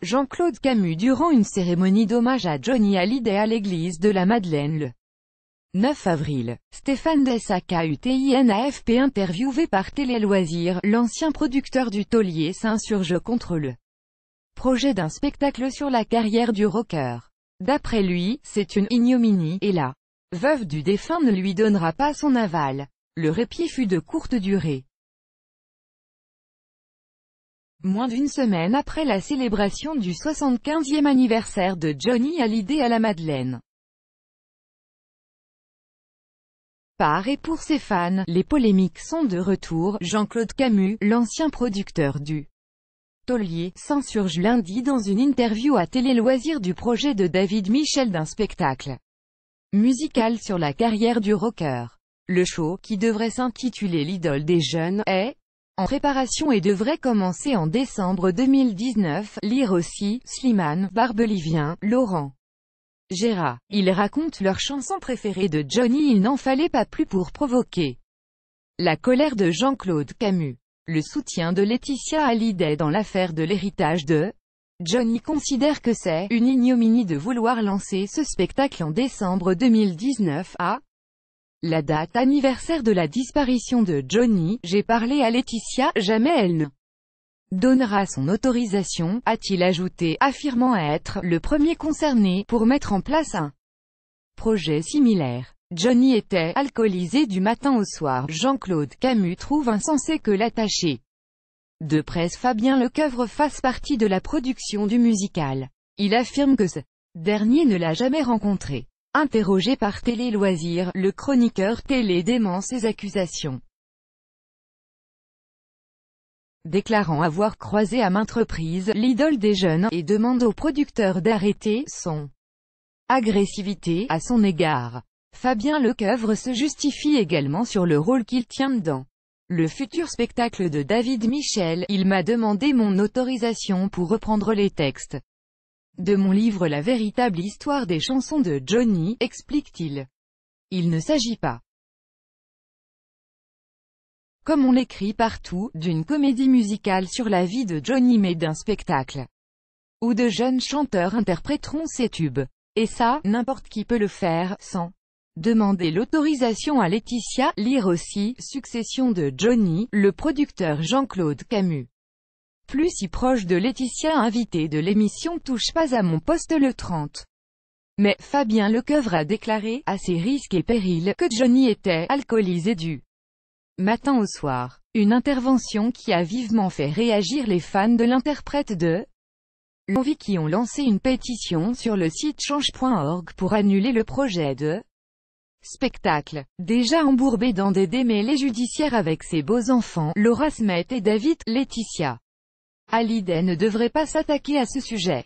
Jean-Claude Camus durant une cérémonie d'hommage à Johnny Hallyday à l'église de la Madeleine le 9 avril. Stéphane à UTINAFP interviewé par Télé Loisirs, l'ancien producteur du Taulier s'insurge contre le projet d'un spectacle sur la carrière du rocker. D'après lui, c'est une ignominie, et la veuve du défunt ne lui donnera pas son aval. Le répit fut de courte durée. Moins d'une semaine après la célébration du 75e anniversaire de Johnny Hallyday à la Madeleine. Par et pour ses fans, les polémiques sont de retour. Jean-Claude Camus, l'ancien producteur du Taulier, s'insurge lundi dans une interview à Télé Loisirs du projet de David Michel d'un spectacle musical sur la carrière du rocker. Le show, qui devrait s'intituler L'idole des jeunes, est en préparation et devrait commencer en décembre 2019. Lire aussi, Slimane, Barbelivien, Laurent. Gérard. Ils racontent leur chanson préférée de Johnny Il n'en fallait pas plus pour provoquer. La colère de Jean-Claude Camus. Le soutien de Laetitia Hallyday dans l'affaire de l'héritage de Johnny considère que c'est une ignominie de vouloir lancer ce spectacle en décembre 2019 à la date anniversaire de la disparition de Johnny, j'ai parlé à Laetitia, jamais elle ne donnera son autorisation, a-t-il ajouté, affirmant être le premier concerné pour mettre en place un projet similaire. Johnny était alcoolisé du matin au soir. Jean-Claude Camus trouve insensé que l'attaché de presse Fabien Lecoeuvre fasse partie de la production du musical. Il affirme que ce dernier ne l'a jamais rencontré. Interrogé par Télé Loisirs, le chroniqueur Télé dément ses accusations. Déclarant avoir croisé à maintes reprises l'idole des jeunes, et demande au producteur d'arrêter son agressivité à son égard. Fabien Lecoeuvre se justifie également sur le rôle qu'il tient dans le futur spectacle de David Michel, il m'a demandé mon autorisation pour reprendre les textes de mon livre La véritable histoire des chansons de Johnny, explique-t-il. Il ne s'agit pas comme on l'écrit partout, d'une comédie musicale sur la vie de Johnny mais d'un spectacle où de jeunes chanteurs interpréteront ses tubes. Et ça, n'importe qui peut le faire, sans demander l'autorisation à Laetitia, lire aussi, Succession de Johnny, le producteur Jean-Claude Camus plus si proche de Laetitia invitée de l'émission Touche pas à mon poste le 30. Mais, Fabien Lecoeuvre a déclaré, à ses risques et périls, que Johnny était « alcoolisé du matin au soir ». Une intervention qui a vivement fait réagir les fans de l'interprète de L'Envie qui ont lancé une pétition sur le site change.org pour annuler le projet de spectacle. Déjà embourbé dans des démêlés judiciaires avec ses beaux-enfants, Laura Smith et David, Laetitia. Hallyday ne devrait pas s'attaquer à ce sujet.